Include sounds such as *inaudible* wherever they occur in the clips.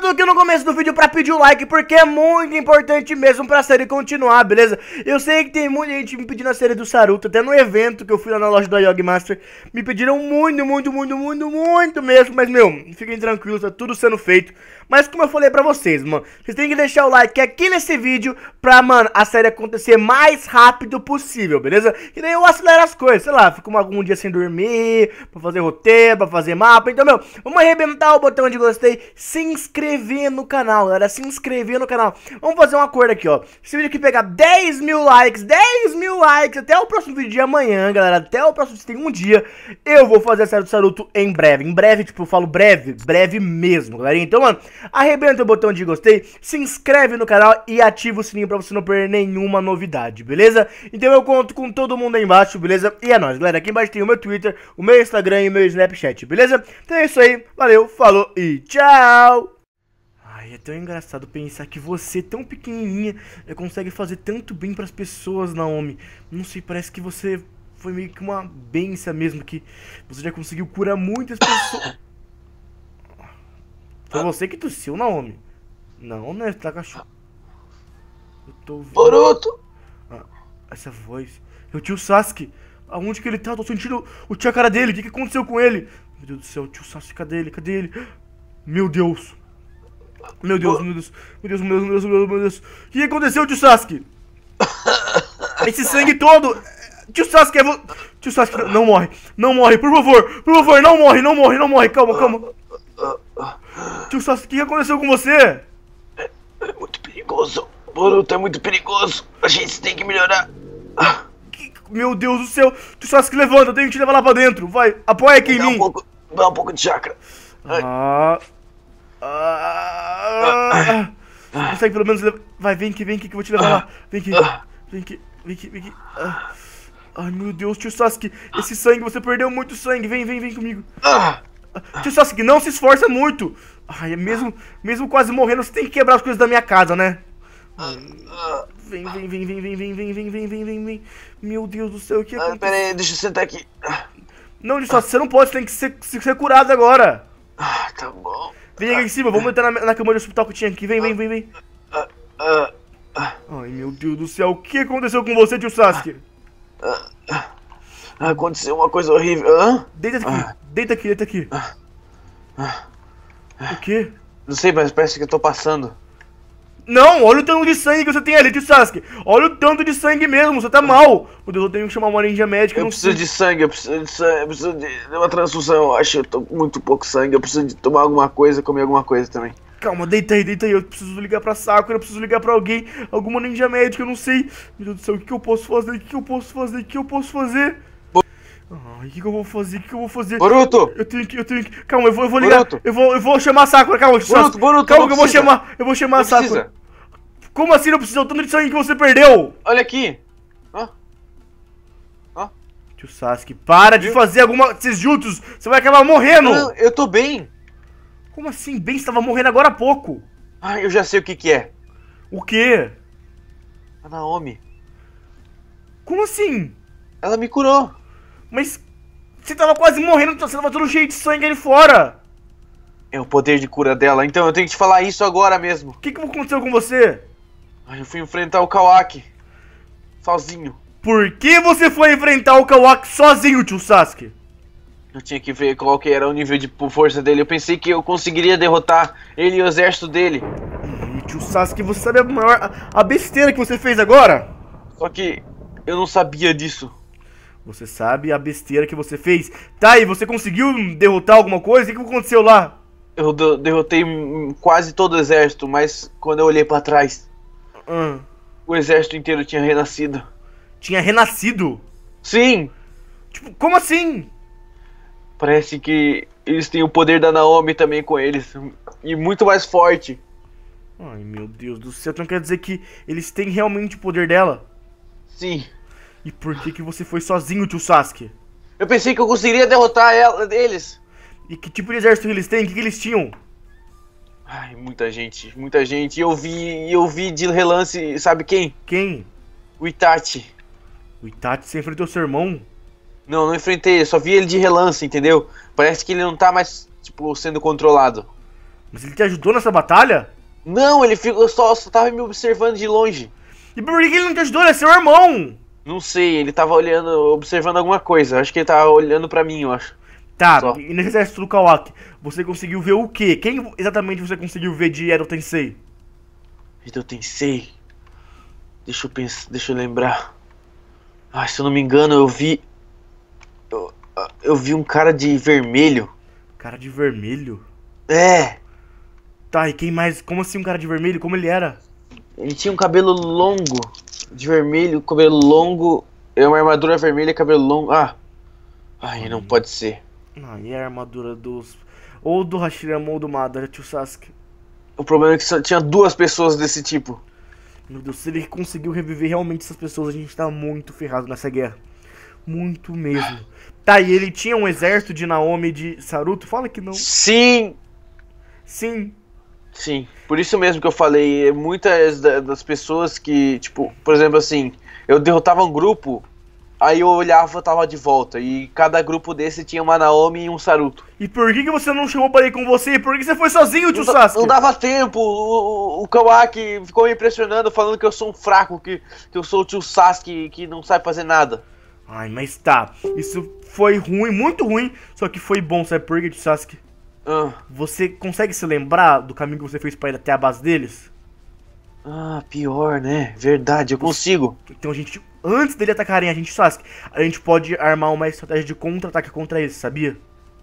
tô aqui no começo do vídeo pra pedir o like, porque é muito importante mesmo pra série continuar, beleza? Eu sei que tem muita gente me pedindo a série do Saruto, até no evento que eu fui lá na loja da Yogi Master, me pediram muito, muito, muito, muito, muito mesmo, mas, meu, fiquem tranquilos, tá tudo sendo feito. Mas como eu falei pra vocês, mano, vocês têm que deixar o like aqui nesse vídeo pra, mano, a série acontecer mais rápido possível, beleza? E daí eu acelero as coisas, sei lá, fico algum dia sem dormir, pra fazer roteiro, pra fazer mapa, então, meu, vamos arrebentar o botão de gostei, se inscreva inscrever no canal, galera. Se inscrever no canal. Vamos fazer um acordo aqui, ó. Esse vídeo aqui pegar 10 mil likes, 10 mil likes até o próximo vídeo de amanhã, galera. Até o próximo, vídeo, tem um dia, eu vou fazer a série do Saruto em breve. Em breve, tipo, eu falo breve, breve mesmo, galera. Então, mano, arrebenta o botão de gostei, se inscreve no canal e ativa o sininho pra você não perder nenhuma novidade, beleza? Então eu conto com todo mundo aí embaixo, beleza? E é nóis, galera. Aqui embaixo tem o meu Twitter, o meu Instagram e o meu Snapchat, beleza? Então é isso aí, valeu, falou e tchau! É tão engraçado pensar que você, tão pequenininha, eh, consegue fazer tanto bem para as pessoas, Naomi. Não sei, parece que você foi meio que uma benção mesmo, que você já conseguiu curar muitas pessoas. Foi ah. você que tossiu, Naomi. Não, né? Tá cachorro. Eu tô ouvindo. Boruto! Ah, essa voz. É o tio Sasuke. Aonde que ele tá? Eu tô sentindo o tio cara dele. O que, que aconteceu com ele? Meu Deus do céu, tio Sasuke, cadê ele? Cadê ele? Meu Deus. Meu Deus, meu Deus, meu Deus, meu Deus, meu Deus, meu Deus, meu Deus. O que aconteceu, tio Sasuke? *laughs* Esse sangue todo. Tio Sasuke, é vo... Tio Sasuke, não, morre. Não morre, por favor. Por favor, não morre, não morre, não morre. Calma, calma. Tio Sasuke, o que aconteceu com você? É, é muito perigoso. Boruto é muito perigoso. A gente tem que melhorar. Que... Meu Deus do céu. Tio Sasuke, levanta. Eu tenho que te levar lá pra dentro. Vai, apoia aqui em mim. Um pouco, dá um pouco de chakra. Ai. Ah... Ah, ah, consegue pelo menos levar. Vai, vem aqui, vem aqui que eu vou te levar Vem aqui. Ah. Vem aqui, vem aqui, vem aqui. Ah. Ai meu Deus, tio Sasuke, esse sangue, você perdeu muito sangue. Vem, vem, vem comigo. Ah. Ah, tio Sasuke, não se esforça muito. Ai, é mesmo, mesmo quase morrendo, você tem que quebrar as coisas da minha casa, né? Vem, vem, vem, vem, vem, vem, vem, vem, vem, vem, vem, vem. Meu Deus do céu, o que aconteceu? Ah, pera aí, deixa eu sentar aqui. Não, tio Sasuke, você não pode, você tem que ser, ser curado agora. Ah, tá bom. Vem aqui em cima, vamos entrar na, na cama de hospital que tinha aqui. Vem, vem, vem, vem. Ai, meu Deus do céu. O que aconteceu com você, tio Sasuke? Aconteceu uma coisa horrível. Hã? Deita aqui, ah. deita aqui, deita aqui. Ah. Ah. O quê? Não sei, mas parece que eu tô passando. Não, olha o tanto de sangue que você tem ali, de Sasuke. Olha o tanto de sangue mesmo, você tá mal. Meu Deus, eu tenho que chamar uma ninja médica. Eu preciso sei. de sangue, eu preciso de sangue, eu preciso de uma transfusão, eu acho. Eu tô muito pouco sangue, eu preciso de tomar alguma coisa, comer alguma coisa também. Calma, deita aí, deita aí, eu preciso ligar pra Sakura, eu preciso ligar pra alguém, alguma ninja médica, eu não sei. Meu Deus do céu, o que eu posso fazer, o que eu posso fazer, o que eu posso fazer? Ai, o que, que, eu vou fazer? O que, que, eu vou fazer? Boruto! Eu tenho que, eu tenho que. Calma, eu vou, eu vou ligar. Boruto. Eu vou, eu vou chamar a Sakura, calma. Boruto, Boruto, calma, eu vou chamar. Eu vou chamar a Sakura. Precisa. Como assim não precisa? O tanto de sangue que você perdeu! Olha aqui! Tio Sasuke, para eu... de fazer alguma. Esses juntos! Você vai acabar morrendo! Não, eu tô bem! Como assim? Bem, você tava morrendo agora há pouco! Ah, eu já sei o que que é. O quê? A Naomi. Como assim? Ela me curou. Mas você tava quase morrendo, então você tava todo cheio de sangue ali fora. É o poder de cura dela, então eu tenho que te falar isso agora mesmo. O que, que aconteceu com você? Eu fui enfrentar o Kawaki. Sozinho. Por que você foi enfrentar o Kawaki sozinho, tio Sasuke? Eu tinha que ver qual que era o nível de força dele. Eu pensei que eu conseguiria derrotar ele e o exército dele. tio Sasuke, você sabe a maior. a besteira que você fez agora? Só que eu não sabia disso. Você sabe a besteira que você fez. Tá, e você conseguiu derrotar alguma coisa? O que aconteceu lá? Eu derrotei quase todo o exército, mas quando eu olhei para trás, hum. o exército inteiro tinha renascido. Tinha renascido? Sim! Tipo, como assim? Parece que eles têm o poder da Naomi também com eles. E muito mais forte. Ai meu Deus do céu, então quer dizer que eles têm realmente o poder dela? Sim. E por que que você foi sozinho, tio Sasuke? Eu pensei que eu conseguiria derrotar ela, eles. E que tipo de exército eles têm? O que, que eles tinham? Ai, muita gente, muita gente. Eu vi, eu vi de relance, sabe quem? Quem? O Itachi. O Itachi, você enfrentou seu irmão? Não, não enfrentei, eu só vi ele de relance, entendeu? Parece que ele não tá mais, tipo, sendo controlado. Mas ele te ajudou nessa batalha? Não, ele ficou, só, só tava me observando de longe. E por que ele não te ajudou? Ele é seu irmão! Não sei, ele tava olhando, observando alguma coisa. Acho que ele tava olhando para mim, eu acho. Tá, Só. e nesse exército do Kawaki, você conseguiu ver o quê? Quem exatamente você conseguiu ver de Edo Tensei? Edo Tensei? Deixa eu pensar, deixa eu lembrar. Ah, se eu não me engano, eu vi... Eu, eu vi um cara de vermelho. Cara de vermelho? É! Tá, e quem mais? Como assim um cara de vermelho? Como ele era? Ele tinha um cabelo longo de vermelho, cabelo longo. É uma armadura vermelha, cabelo longo. Ah! Ai, não hum. pode ser. Não, e a armadura dos. Ou do Hashirama ou do Madara, tio Sasuke. O problema é que só tinha duas pessoas desse tipo. Meu Deus, se ele conseguiu reviver realmente essas pessoas, a gente tá muito ferrado nessa guerra. Muito mesmo. Tá, e ele tinha um exército de Naomi de Saruto? Fala que não. Sim! Sim. Sim, por isso mesmo que eu falei, é muitas das pessoas que, tipo, por exemplo assim, eu derrotava um grupo, aí eu olhava tava de volta, e cada grupo desse tinha uma Naomi e um Saruto. E por que, que você não chamou pra ir com você? Por que você foi sozinho, tio Sasuke? Não dava tempo, o, o, o Kawaki ficou me impressionando, falando que eu sou um fraco, que, que eu sou o tio Sasuke, que não sabe fazer nada. Ai, mas tá, isso foi ruim, muito ruim, só que foi bom, sabe por que, tio Sasuke? Ah. Você consegue se lembrar do caminho que você fez para ir até a base deles? Ah, pior, né? Verdade, eu consigo. Então a gente, antes dele atacarem a gente, Sasuke, a gente pode armar uma estratégia de contra-ataque contra eles, sabia?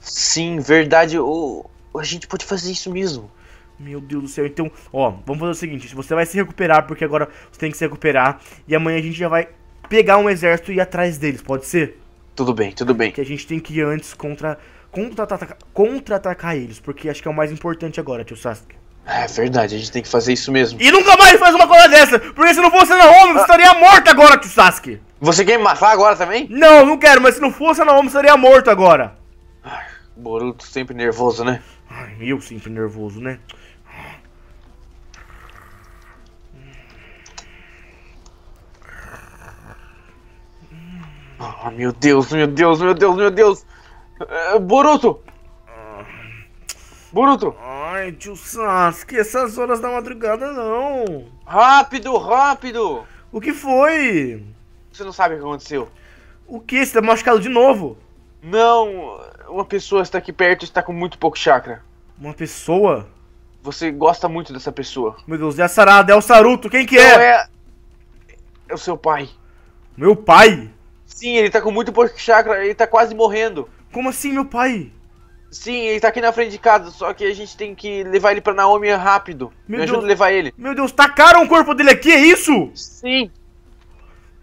Sim, verdade. O a gente pode fazer isso mesmo. Meu Deus do céu. Então, ó, vamos fazer o seguinte: você vai se recuperar, porque agora você tem que se recuperar. E amanhã a gente já vai pegar um exército e ir atrás deles, pode ser? Tudo bem, tudo bem. Que a gente tem que ir antes contra contra-atacar contra -atacar eles, porque acho que é o mais importante agora, tio Sasuke. É verdade, a gente tem que fazer isso mesmo. E nunca mais faz uma coisa dessa, porque se não fosse a Naomi, você ah. estaria morto agora, tio Sasuke. Você quer me matar agora também? Não, não quero, mas se não fosse a Naomi, estaria morto agora. Ai, Boruto sempre nervoso, né? Ai, eu sempre nervoso, né? Oh, meu Deus, meu Deus, meu Deus, meu Deus. Buruto, é, Boruto! Boruto! Ai, tio Sasuke, essas horas da madrugada não! Rápido, rápido! O que foi? Você não sabe o que aconteceu. O que? Você tá machucado de novo? Não, uma pessoa está aqui perto e está com muito pouco chakra. Uma pessoa? Você gosta muito dessa pessoa. Meu Deus, é a Sarada, é o Saruto, quem que é? é... É o seu pai. Meu pai? Sim, ele tá com muito pouco chakra, ele tá quase morrendo. Como assim, meu pai? Sim, ele tá aqui na frente de casa, só que a gente tem que levar ele pra Naomi rápido. Meu Me ajuda a levar ele. Meu Deus, tacaram tá o corpo dele aqui, é isso? Sim.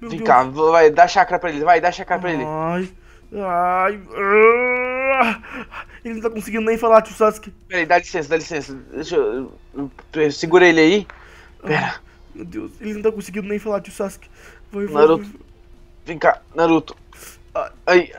Meu Vem Deus. cá, vai, dá chácara pra ele, vai, dá chácara pra ele. Ai, ai, ah. ele não tá conseguindo nem falar, tio Sasuke. Peraí, dá licença, dá licença. Deixa eu, segura ele aí. Pera. meu Deus, ele não tá conseguindo nem falar, tio Sasuke. Vai, Naruto. Vai, vai. Vem cá, Naruto. Ai, ai,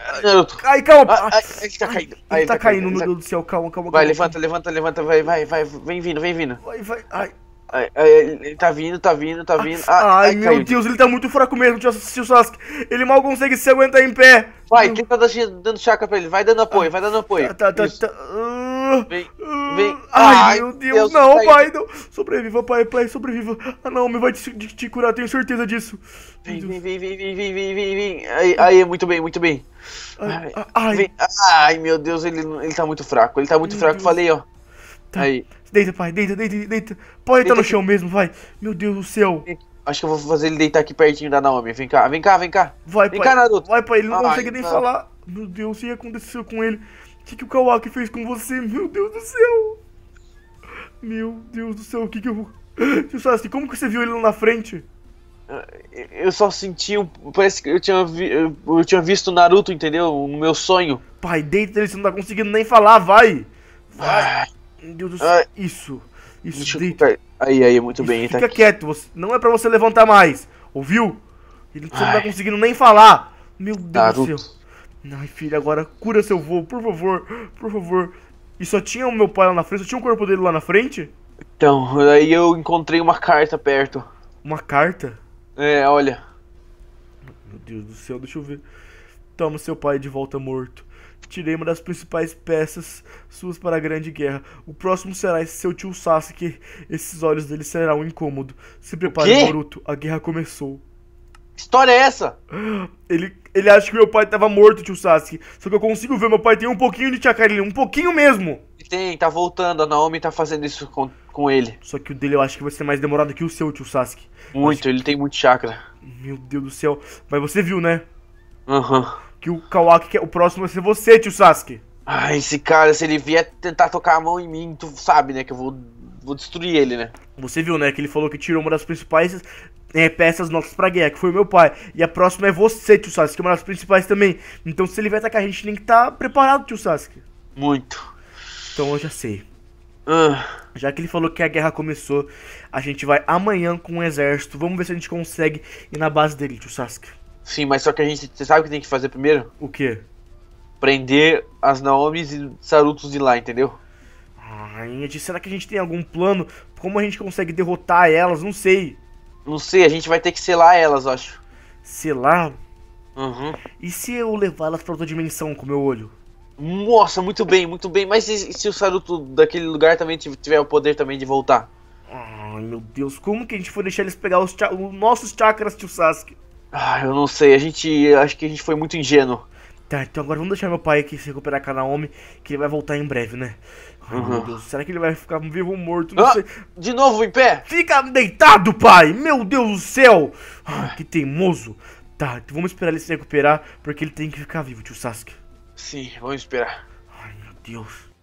ai, calma. Ai, ah, ah, ele tá caindo. Ai, ele tá, tá caindo, caindo, meu Deus do céu, calma, calma. Vai, calma. levanta, levanta, levanta, vai, vai, vai, vem vindo, vem vindo. Vai, vai, ai. Ai, ai, ele tá vindo, tá vindo, tá vindo. Ah, ai, ai, meu caiu. Deus, ele tá muito fraco mesmo, tio Sasuke. Ele mal consegue se aguentar em pé. Vai, tenta tá dando chaca pra ele, vai dando apoio, vai dando apoio. Tá, tá, Isso. tá. Uh. Vem, ah, vem. Ai, Ai meu Deus, Deus não, pai. pai, Sobreviva, pai, pai, sobreviva. Ah, não, me vai te, te curar, tenho certeza disso. Vem, vem, vem, vem, vem, vem, vem, vem, Aí, aí, muito bem, muito bem. Ai, ai. Ah, ai meu Deus, ele, ele tá muito fraco, ele tá muito meu fraco, Deus. falei, ó. Tá. Aí. Deita, pai, deita, deita, deita. Pode deitar tá no chão aqui. mesmo, vai. Meu Deus do céu. Acho que eu vou fazer ele deitar aqui pertinho da Naomi. Vem cá, vem cá, vem cá. Vai, vem pai. cá, Naruto. Vai, pai, ele não ah, consegue nem não. falar. Meu Deus, o que aconteceu com ele? O que, que o Kawaki fez com você? Meu Deus do céu! Meu Deus do céu, o que que eu... Tio Sasuke, como que você viu ele lá na frente? Ah, eu só senti um... Parece que eu tinha, vi... eu tinha visto Naruto, entendeu? No meu sonho. Pai, deita ele, você não tá conseguindo nem falar, vai! Vai! Ah. Meu Deus do ah. céu, ah. isso! Isso, Deixa deita. Eu... Aí, aí, muito isso, bem. Fica tá quieto, você... não é pra você levantar mais, ouviu? Ele não tá conseguindo nem falar! Meu Deus Naruto. do céu. Ai, filha, agora cura seu voo, por favor, por favor. E só tinha o meu pai lá na frente, só tinha o corpo dele lá na frente? Então, aí eu encontrei uma carta perto. Uma carta? É, olha. Meu Deus do céu, deixa eu ver. Toma seu pai de volta morto. Tirei uma das principais peças suas para a grande guerra. O próximo será esse seu tio Sasuke. Esses olhos dele serão um incômodo. Se prepare, Naruto. A guerra começou história é essa? Ele, ele acha que meu pai tava morto, tio Sasuke. Só que eu consigo ver, meu pai tem um pouquinho de Chakra um pouquinho mesmo. Tem, tá voltando, a Naomi tá fazendo isso com, com ele. Só que o dele eu acho que vai ser mais demorado que o seu, tio Sasuke. Muito, ele tem muito chakra. Meu Deus do céu. Mas você viu, né? Aham. Uhum. Que o Kawaki, é o próximo vai ser você, tio Sasuke. Ai, ah, esse cara, se ele vier tentar tocar a mão em mim, tu sabe, né? Que eu vou, vou destruir ele, né? Você viu, né? Que ele falou que tirou uma das principais é, peças nossas pra guerra, que foi meu pai. E a próxima é você, tio Sasuke, que é uma das principais também. Então se ele vai atacar, a gente tem que estar tá preparado, tio Sasuke. Muito. Então eu já sei. Uh. Já que ele falou que a guerra começou, a gente vai amanhã com o um exército. Vamos ver se a gente consegue ir na base dele, tio Sasuke. Sim, mas só que a gente. Você sabe o que tem que fazer primeiro? O quê? Prender as Naomis e Sarutos de lá, entendeu? Ai, será que a gente tem algum plano? Como a gente consegue derrotar elas? Não sei. Não sei, a gente vai ter que selar elas, acho. Selar? Uhum. E se eu levá-las pra outra dimensão com meu olho? Nossa, muito bem, muito bem. Mas e, se o Saruto daquele lugar também tiver o poder também de voltar? Ai, meu Deus, como que a gente foi deixar eles pegar os, os nossos chakras, tio Sasuke? Ah, eu não sei, a gente. Acho que a gente foi muito ingênuo. Tá, então agora vamos deixar meu pai aqui se recuperar com a Naomi, que ele vai voltar em breve, né? Ai, meu Deus, será que ele vai ficar vivo ou morto? Não ah, sei. De novo em pé? Fica deitado, pai! Meu Deus do céu! que teimoso! Tá, então vamos esperar ele se recuperar, porque ele tem que ficar vivo, tio Sasuke. Sim, vamos esperar. Ai, meu Deus.